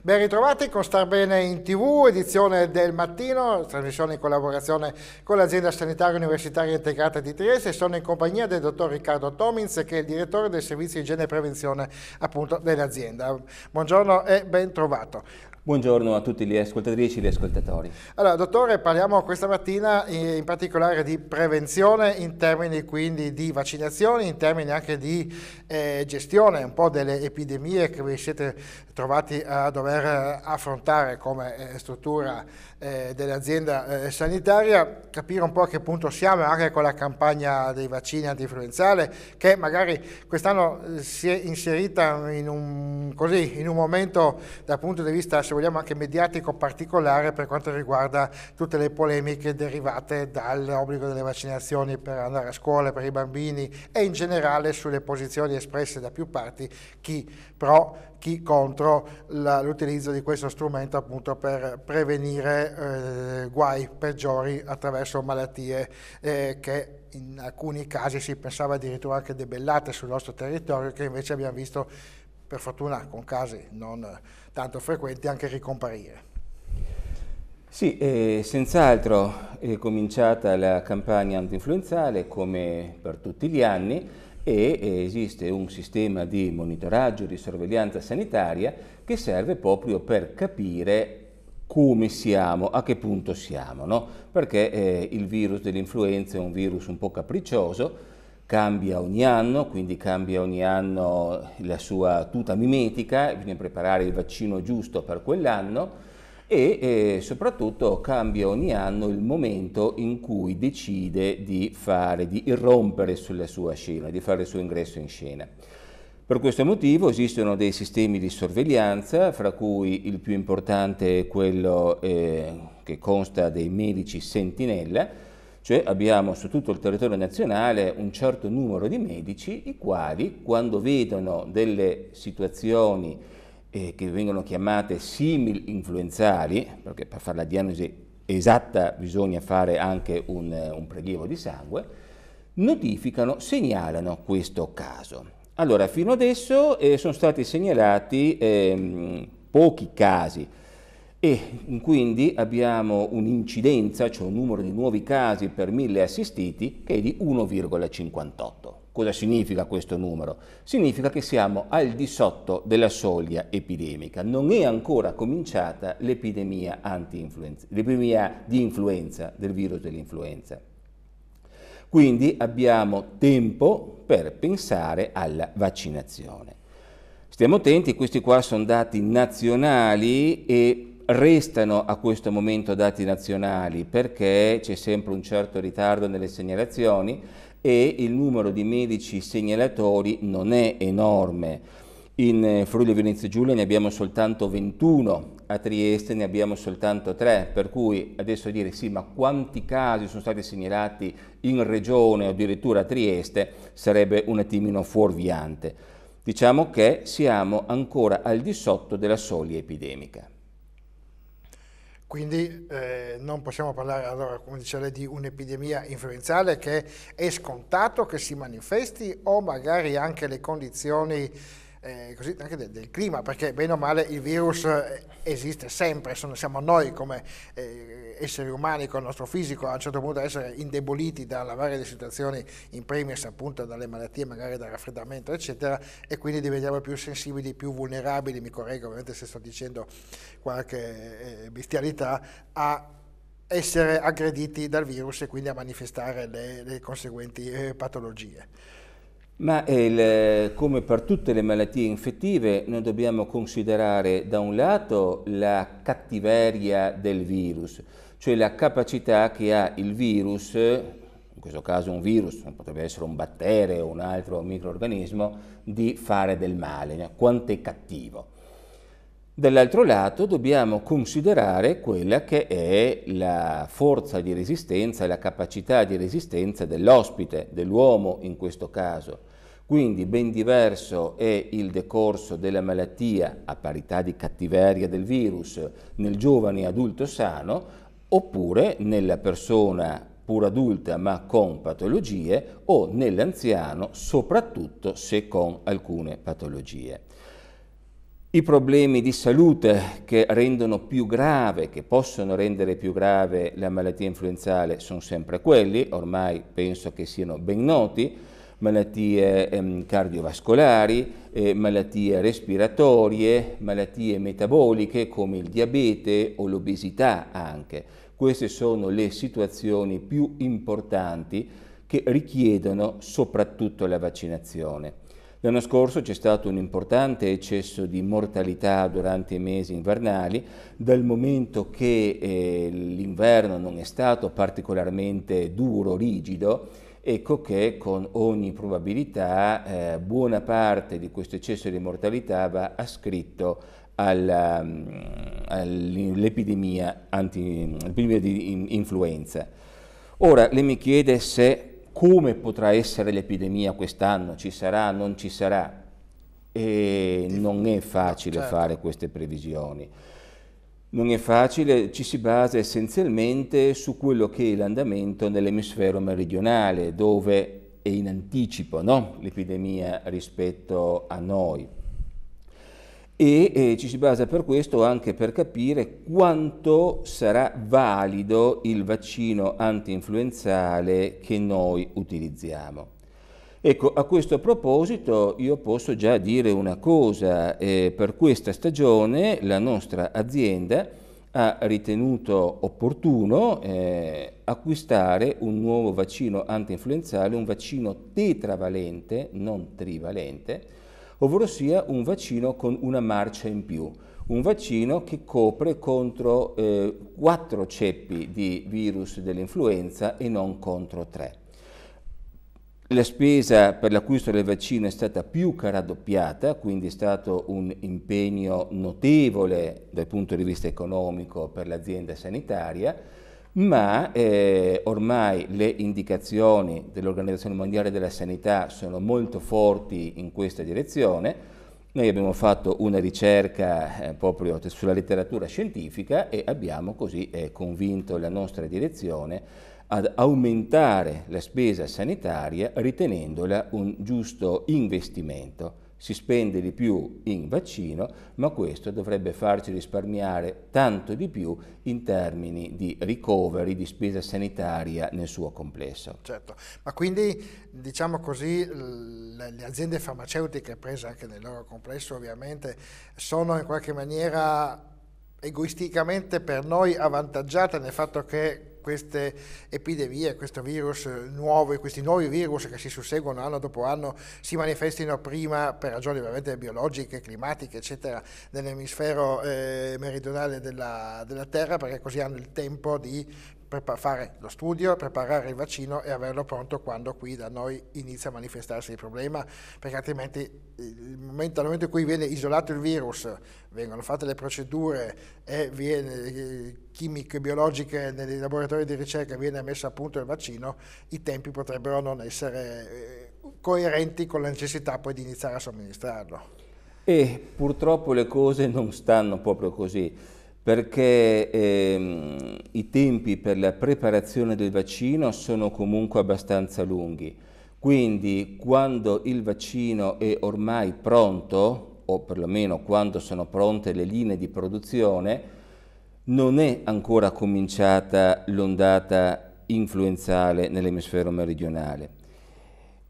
Ben ritrovati con Star Bene in TV, edizione del mattino, trasmissione in collaborazione con l'azienda sanitaria universitaria integrata di Trieste. Sono in compagnia del dottor Riccardo Tomins, che è il direttore del servizio igiene e prevenzione appunto dell'azienda. Buongiorno e ben trovato. Buongiorno a tutti gli ascoltatrici e gli ascoltatori. Allora, dottore, parliamo questa mattina eh, in particolare di prevenzione in termini quindi di vaccinazioni, in termini anche di eh, gestione un po' delle epidemie che vi siete trovati a dover eh, affrontare come eh, struttura eh, dell'azienda eh, sanitaria, capire un po' a che punto siamo anche con la campagna dei vaccini antinfluenzale che magari quest'anno eh, si è inserita in un, così, in un, momento dal punto di vista se vogliamo anche mediatico particolare per quanto riguarda tutte le polemiche derivate dall'obbligo delle vaccinazioni per andare a scuola per i bambini e in generale sulle posizioni espresse da più parti chi pro chi contro l'utilizzo di questo strumento appunto per prevenire eh, guai peggiori attraverso malattie eh, che in alcuni casi si pensava addirittura anche debellate sul nostro territorio che invece abbiamo visto per fortuna con casi non tanto frequenti anche ricomparire. Sì, eh, senz'altro è cominciata la campagna antinfluenzale come per tutti gli anni, e esiste un sistema di monitoraggio e di sorveglianza sanitaria che serve proprio per capire come siamo, a che punto siamo, no? perché eh, il virus dell'influenza è un virus un po' capriccioso, cambia ogni anno, quindi cambia ogni anno la sua tuta mimetica, bisogna preparare il vaccino giusto per quell'anno, e eh, soprattutto cambia ogni anno il momento in cui decide di fare, di irrompere sulla sua scena, di fare il suo ingresso in scena. Per questo motivo esistono dei sistemi di sorveglianza, fra cui il più importante è quello eh, che consta dei medici sentinella, cioè abbiamo su tutto il territorio nazionale un certo numero di medici i quali quando vedono delle situazioni eh, che vengono chiamate simil influenzali, perché per fare la diagnosi esatta bisogna fare anche un, eh, un prelievo di sangue, notificano, segnalano questo caso. Allora, fino adesso eh, sono stati segnalati eh, pochi casi e quindi abbiamo un'incidenza, cioè un numero di nuovi casi per mille assistiti, che è di 1,58. Cosa significa questo numero? Significa che siamo al di sotto della soglia epidemica, non è ancora cominciata l'epidemia, l'epidemia di influenza, del virus dell'influenza. Quindi abbiamo tempo per pensare alla vaccinazione. Stiamo attenti, questi qua sono dati nazionali e restano a questo momento dati nazionali perché c'è sempre un certo ritardo nelle segnalazioni e il numero di medici segnalatori non è enorme. In eh, Friuli Venezia Giulia ne abbiamo soltanto 21, a Trieste ne abbiamo soltanto 3, per cui adesso dire sì, ma quanti casi sono stati segnalati in regione o addirittura a Trieste sarebbe un attimino fuorviante. Diciamo che siamo ancora al di sotto della soglia epidemica. Quindi eh, non possiamo parlare, allora, come dicevo, di un'epidemia influenzale che è scontato che si manifesti o magari anche le condizioni eh, così, anche del, del, clima, perché bene o male il virus eh, esiste sempre, sono, siamo noi come eh, esseri umani con il nostro fisico a un certo punto a essere indeboliti da varie situazioni, in primis appunto dalle malattie, magari dal raffreddamento, eccetera, e quindi diventiamo più sensibili, più vulnerabili, mi correggo ovviamente se sto dicendo qualche eh, bestialità, a essere aggrediti dal virus e quindi a manifestare le, le conseguenti eh, patologie. Ma il, eh, come per tutte le malattie infettive noi dobbiamo considerare da un lato la cattiveria del virus, cioè la capacità che ha il virus, in questo caso un virus, potrebbe essere un batterio o un altro microorganismo, di fare del male, quanto è cattivo. Dall'altro lato dobbiamo considerare quella che è la forza di resistenza, la capacità di resistenza dell'ospite, dell'uomo in questo caso. Quindi ben diverso è il decorso della malattia a parità di cattiveria del virus nel giovane adulto sano oppure nella persona pur adulta ma con patologie o nell'anziano soprattutto se con alcune patologie i problemi di salute che rendono più grave, che possono rendere più grave la malattia influenzale sono sempre quelli, ormai penso che siano ben noti, malattie ehm, cardiovascolari, eh, malattie respiratorie, malattie metaboliche come il diabete o l'obesità anche. Queste sono le situazioni più importanti che richiedono soprattutto la vaccinazione. L'anno scorso c'è stato un importante eccesso di mortalità durante i mesi invernali, dal momento che eh, l'inverno non è stato particolarmente duro, rigido, ecco che con ogni probabilità eh, buona parte di questo eccesso di mortalità va ascritto mm, all'epidemia all di influenza. Ora, lei mi chiede se come potrà essere l'epidemia quest'anno, ci sarà, non ci sarà. E non è facile certo. fare queste previsioni. Non è facile, ci si basa essenzialmente su quello che è l'andamento nell'emisfero meridionale, dove è in anticipo no? l'epidemia rispetto a noi e eh, ci si basa per questo anche per capire quanto sarà valido il vaccino anti-influenzale che noi utilizziamo. Ecco, a questo proposito io posso già dire una cosa, eh, per questa stagione la nostra azienda ha ritenuto opportuno eh, acquistare un nuovo vaccino anti-influenzale, un vaccino tetravalente, non trivalente, ovvero sia un vaccino con una marcia in più, un vaccino che copre contro eh, quattro ceppi di virus dell'influenza e non contro tre. La spesa per l'acquisto del vaccino è stata più che raddoppiata, quindi è stato un impegno notevole dal punto di vista economico per l'azienda sanitaria, ma eh, ormai le indicazioni dell'Organizzazione Mondiale della Sanità sono molto forti in questa direzione. Noi abbiamo fatto una ricerca eh, proprio sulla letteratura scientifica e abbiamo così eh, convinto la nostra direzione ad aumentare la spesa sanitaria ritenendola un giusto investimento si spende di più in vaccino, ma questo dovrebbe farci risparmiare tanto di più in termini di ricoveri, di spesa sanitaria nel suo complesso. Certo, ma quindi diciamo così le aziende farmaceutiche, prese anche nel loro complesso ovviamente, sono in qualche maniera egoisticamente per noi avvantaggiate nel fatto che queste epidemie, questo virus eh, nuovo, questi nuovi virus che si susseguono anno dopo anno si manifestino prima per ragioni veramente biologiche, climatiche, eccetera, nell'emisfero eh, meridionale della, della Terra, perché così hanno il tempo di fare lo studio, preparare il vaccino e averlo pronto quando qui da noi inizia a manifestarsi il problema, perché altrimenti momento, dal momento in cui viene isolato il virus, vengono fatte le procedure e viene, chimiche e biologiche nei laboratori di ricerca viene messo a punto il vaccino, i tempi potrebbero non essere eh, coerenti con la necessità poi di iniziare a somministrarlo. E purtroppo le cose non stanno proprio così perché ehm, i tempi per la preparazione del vaccino sono comunque abbastanza lunghi. Quindi quando il vaccino è ormai pronto, o perlomeno quando sono pronte le linee di produzione, non è ancora cominciata l'ondata influenzale nell'emisfero meridionale.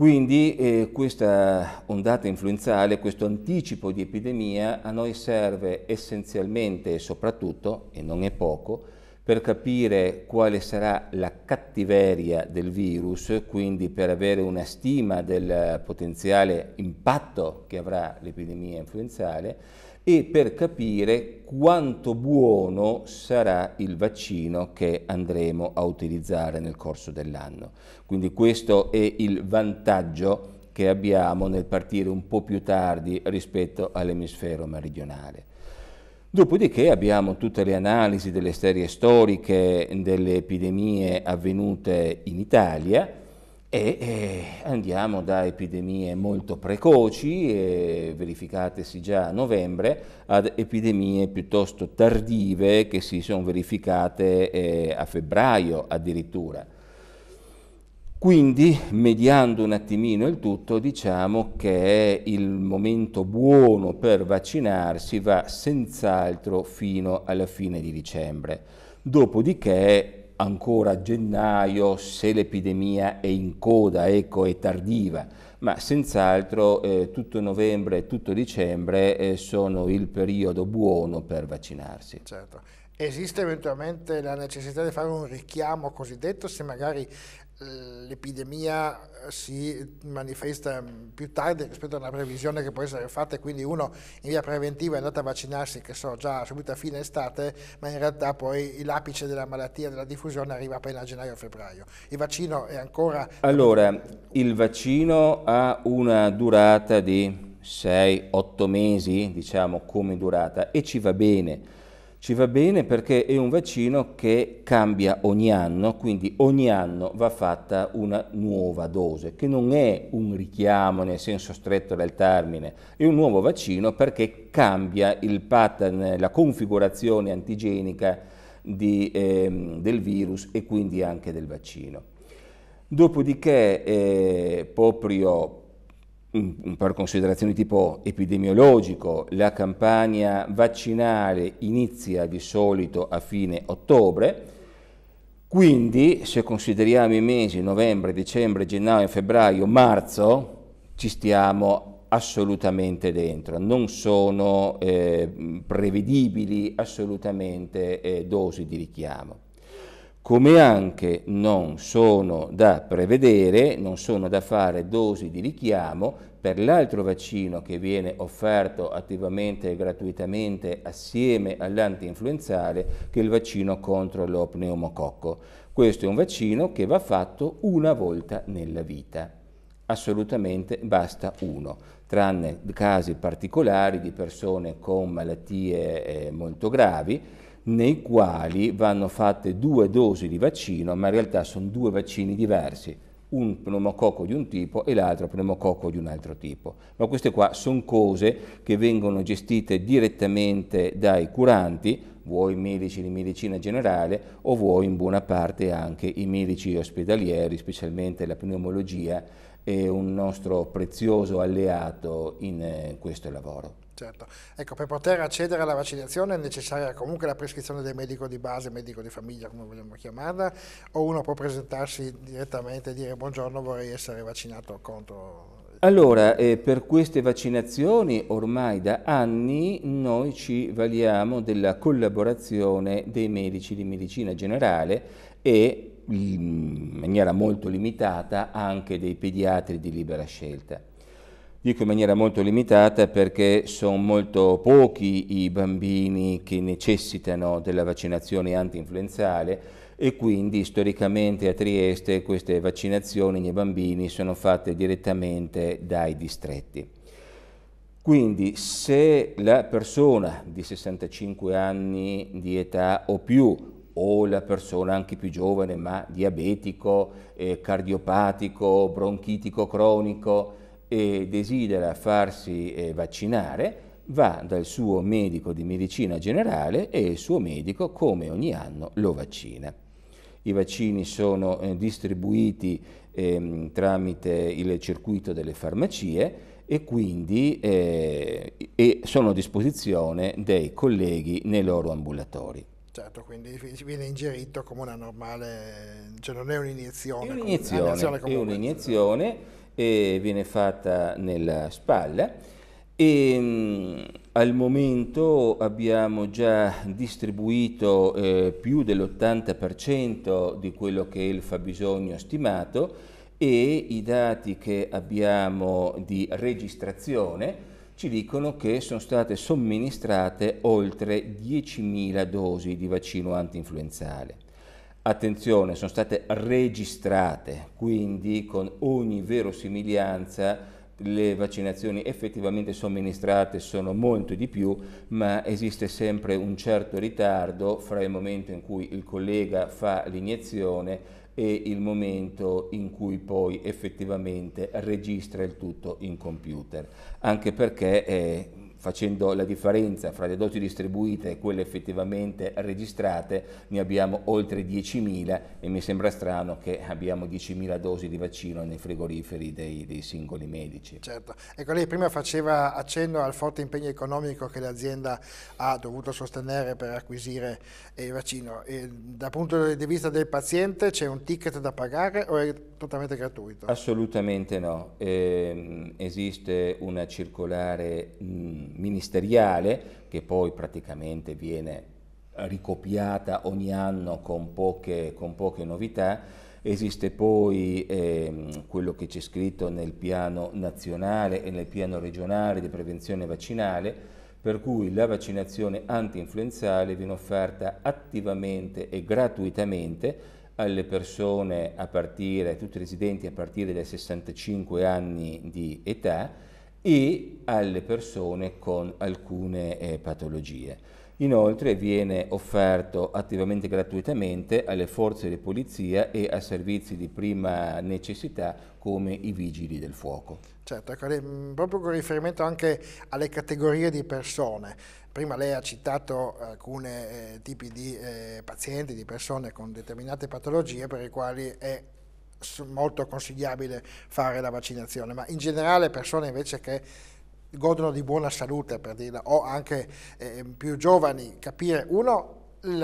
Quindi eh, questa ondata influenzale, questo anticipo di epidemia a noi serve essenzialmente e soprattutto, e non è poco, per capire quale sarà la cattiveria del virus, quindi per avere una stima del potenziale impatto che avrà l'epidemia influenzale, e per capire quanto buono sarà il vaccino che andremo a utilizzare nel corso dell'anno. Quindi questo è il vantaggio che abbiamo nel partire un po' più tardi rispetto all'emisfero meridionale. Dopodiché abbiamo tutte le analisi delle serie storiche delle epidemie avvenute in Italia, e eh, andiamo da epidemie molto precoci, eh, verificatesi già a novembre, ad epidemie piuttosto tardive che si sono verificate eh, a febbraio addirittura. Quindi, mediando un attimino il tutto, diciamo che il momento buono per vaccinarsi va senz'altro fino alla fine di dicembre. Dopodiché ancora a gennaio se l'epidemia è in coda, ecco, è tardiva, ma senz'altro eh, tutto novembre e tutto dicembre eh, sono il periodo buono per vaccinarsi. Certo. Esiste eventualmente la necessità di fare un richiamo cosiddetto se magari eh, l'epidemia si manifesta più tardi rispetto a una previsione che può essere fatta e quindi uno in via preventiva è andato a vaccinarsi, che so, già subito a fine estate, ma in realtà poi l'apice della malattia, della diffusione arriva appena a gennaio o febbraio. Il vaccino è ancora... Allora, il vaccino ha una durata di 6-8 mesi, diciamo, come durata, e ci va bene ci va bene perché è un vaccino che cambia ogni anno, quindi ogni anno va fatta una nuova dose, che non è un richiamo nel senso stretto del termine, è un nuovo vaccino perché cambia il pattern, la configurazione antigenica di, eh, del virus e quindi anche del vaccino. Dopodiché, eh, proprio per considerazioni tipo epidemiologico, la campagna vaccinale inizia di solito a fine ottobre, quindi se consideriamo i mesi novembre, dicembre, gennaio, febbraio, marzo, ci stiamo assolutamente dentro, non sono eh, prevedibili assolutamente eh, dosi di richiamo come anche non sono da prevedere, non sono da fare dosi di richiamo per l'altro vaccino che viene offerto attivamente e gratuitamente assieme all'antinfluenzale, che è il vaccino contro lo pneumococco. Questo è un vaccino che va fatto una volta nella vita. Assolutamente basta uno, tranne casi particolari di persone con malattie eh, molto gravi, nei quali vanno fatte due dosi di vaccino, ma in realtà sono due vaccini diversi, un pneumococco di un tipo e l'altro pneumococco di un altro tipo. Ma queste qua sono cose che vengono gestite direttamente dai curanti, vuoi medici di medicina generale o vuoi in buona parte anche i medici ospedalieri, specialmente la pneumologia è un nostro prezioso alleato in eh, questo lavoro certo. Ecco, per poter accedere alla vaccinazione è necessaria comunque la prescrizione del medico di base, medico di famiglia, come vogliamo chiamarla, o uno può presentarsi direttamente e dire buongiorno vorrei essere vaccinato contro... Allora, eh, per queste vaccinazioni ormai da anni noi ci valiamo della collaborazione dei medici di medicina generale e in maniera molto limitata anche dei pediatri di libera scelta. Dico in maniera molto limitata perché sono molto pochi i bambini che necessitano della vaccinazione anti-influenzale e quindi storicamente a Trieste queste vaccinazioni nei bambini sono fatte direttamente dai distretti. Quindi se la persona di 65 anni di età o più o la persona anche più giovane ma diabetico, eh, cardiopatico, bronchitico cronico, e desidera farsi eh, vaccinare, va dal suo medico di medicina generale e il suo medico, come ogni anno, lo vaccina. I vaccini sono eh, distribuiti eh, tramite il circuito delle farmacie e quindi eh, e sono a disposizione dei colleghi nei loro ambulatori. Certo, quindi viene ingerito come una normale, cioè non è un'iniezione. È un'iniezione, come, è un'iniezione e viene fatta nella spalla e mh, mm, al momento abbiamo già distribuito eh, più dell'80% di quello che è il fabbisogno stimato e i dati che abbiamo di registrazione ci dicono che sono state somministrate oltre 10.000 dosi di vaccino antinfluenzale. Attenzione, sono state registrate, quindi con ogni verosimiglianza le vaccinazioni effettivamente somministrate sono molto di più, ma esiste sempre un certo ritardo fra il momento in cui il collega fa l'iniezione e il momento in cui poi effettivamente registra il tutto in computer, anche perché eh, facendo la differenza fra le dosi distribuite e quelle effettivamente registrate, ne abbiamo oltre 10.000 e mi sembra strano che abbiamo 10.000 dosi di vaccino nei frigoriferi dei, dei, singoli medici. Certo, ecco lei prima faceva accenno al forte impegno economico che l'azienda ha dovuto sostenere per acquisire eh, il vaccino. E dal punto di vista del paziente c'è un ticket da pagare o è totalmente gratuito? Assolutamente no, eh, esiste una circolare... Mh, mm, ministeriale che poi praticamente viene ricopiata ogni anno con poche, con poche novità. Esiste poi eh, quello che c'è scritto nel piano nazionale e nel piano regionale di prevenzione vaccinale, per cui la vaccinazione anti-influenzale viene offerta attivamente e gratuitamente alle persone a partire, a tutti i residenti a partire dai 65 anni di età e alle persone con alcune eh, patologie. Inoltre viene offerto attivamente gratuitamente alle forze di polizia e a servizi di prima necessità come i vigili del fuoco. Certo, ecco, mm, proprio con riferimento anche alle categorie di persone. Prima lei ha citato alcuni eh, tipi di eh, pazienti, di persone con determinate patologie per i quali è molto consigliabile fare la vaccinazione, ma in generale persone invece che godono di buona salute, per dirla, o anche eh, più giovani, capire uno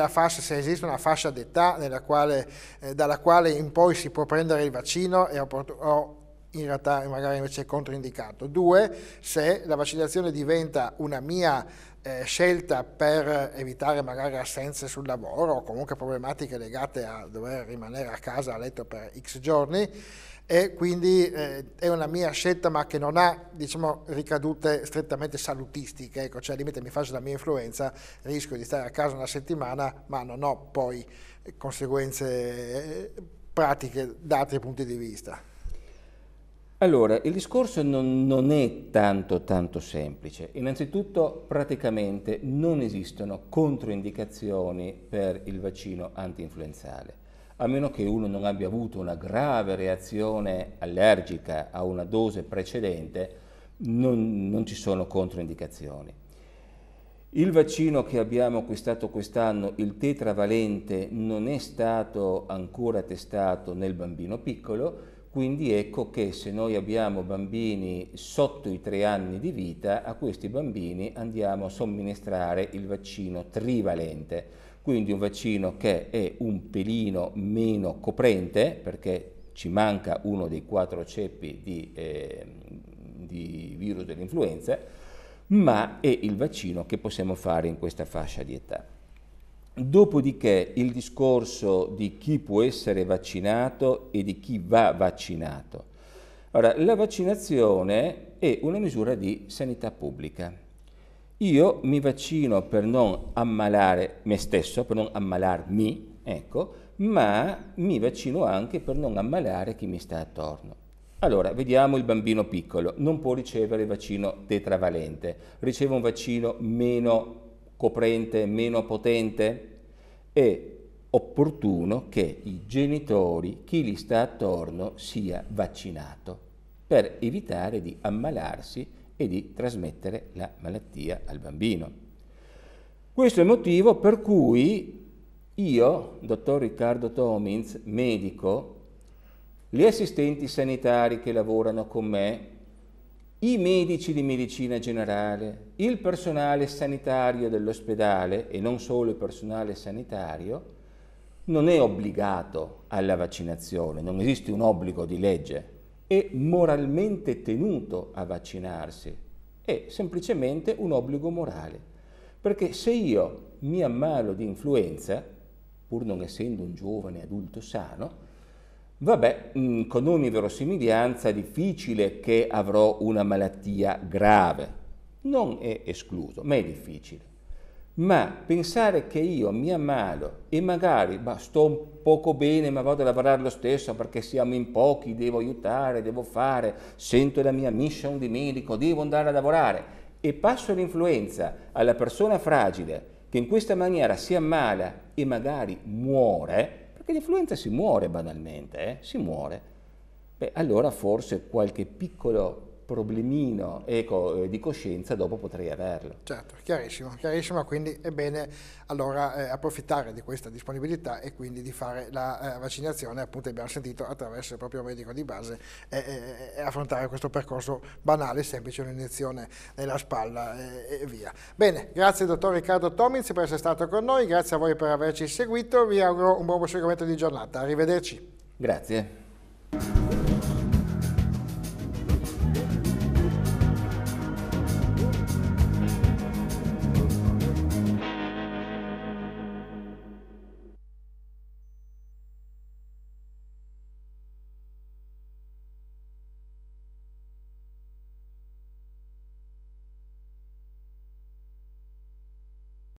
Fascia, se esiste una fascia d'età eh, dalla quale in poi si può prendere il vaccino e o in realtà magari invece è controindicato. Due, se la vaccinazione diventa una mia eh, scelta per evitare magari assenze sul lavoro o comunque problematiche legate a dover rimanere a casa a letto per x giorni e quindi eh, è una mia scelta ma che non ha diciamo, ricadute strettamente salutistiche, ecco, cioè al limite mi faccio la mia influenza, rischio di stare a casa una settimana ma non ho poi conseguenze eh, pratiche da altri punti di vista. Allora, il discorso non, non, è tanto tanto semplice. Innanzitutto, praticamente non esistono controindicazioni per il vaccino antinfluenzale, a meno che uno non abbia avuto una grave reazione allergica a una dose precedente, non, non ci sono controindicazioni. Il vaccino che abbiamo acquistato quest'anno, il tetravalente, non è stato ancora testato nel bambino piccolo, quindi ecco che se noi abbiamo bambini sotto i tre anni di vita, a questi bambini andiamo a somministrare il vaccino trivalente, quindi un vaccino che è un pelino meno coprente, perché ci manca uno dei quattro ceppi di, eh, di virus dell'influenza, ma è il vaccino che possiamo fare in questa fascia di età. Dopodiché il discorso di chi può essere vaccinato e di chi va vaccinato. Allora, la vaccinazione è una misura di sanità pubblica. Io mi vaccino per non ammalare me stesso, per non ammalarmi, ecco, ma mi vaccino anche per non ammalare chi mi sta attorno. Allora, vediamo il bambino piccolo, non può ricevere il vaccino tetravalente, riceve un vaccino meno coprente, meno potente? È opportuno che i genitori, chi li sta attorno, sia vaccinato per evitare di ammalarsi e di trasmettere la malattia al bambino. Questo è il motivo per cui io, dottor Riccardo Tomins, medico, gli assistenti sanitari che lavorano con me, i medici di medicina generale, il personale sanitario dell'ospedale e non solo il personale sanitario, non è obbligato alla vaccinazione, non esiste un obbligo di legge, è moralmente tenuto a vaccinarsi, è semplicemente un obbligo morale, perché se io mi ammalo di influenza, pur non essendo un giovane adulto sano, Vabbè, mm, con ogni verosimiglianza è difficile che avrò una malattia grave. Non è escluso, ma è difficile. Ma pensare che io mi ammalo e magari bah, sto un poco bene ma vado a lavorare lo stesso perché siamo in pochi, devo aiutare, devo fare, sento la mia mission di medico, devo andare a lavorare e passo l'influenza alla persona fragile che in questa maniera si ammala e magari muore, perché l'influenza si muore banalmente, eh? si muore, beh allora forse qualche piccolo problemino eco eh, di coscienza dopo potrei averlo. Certo, chiarissimo, chiarissimo, quindi è bene allora eh, approfittare di questa disponibilità e quindi di fare la eh, vaccinazione, appunto abbiamo sentito attraverso il proprio medico di base e affrontare questo percorso banale, semplice, un'iniezione nella spalla e via. Bene, grazie dottor Riccardo Tomiz per essere stato con noi, grazie a voi per averci seguito, vi auguro un buon proseguimento di giornata, arrivederci. Grazie.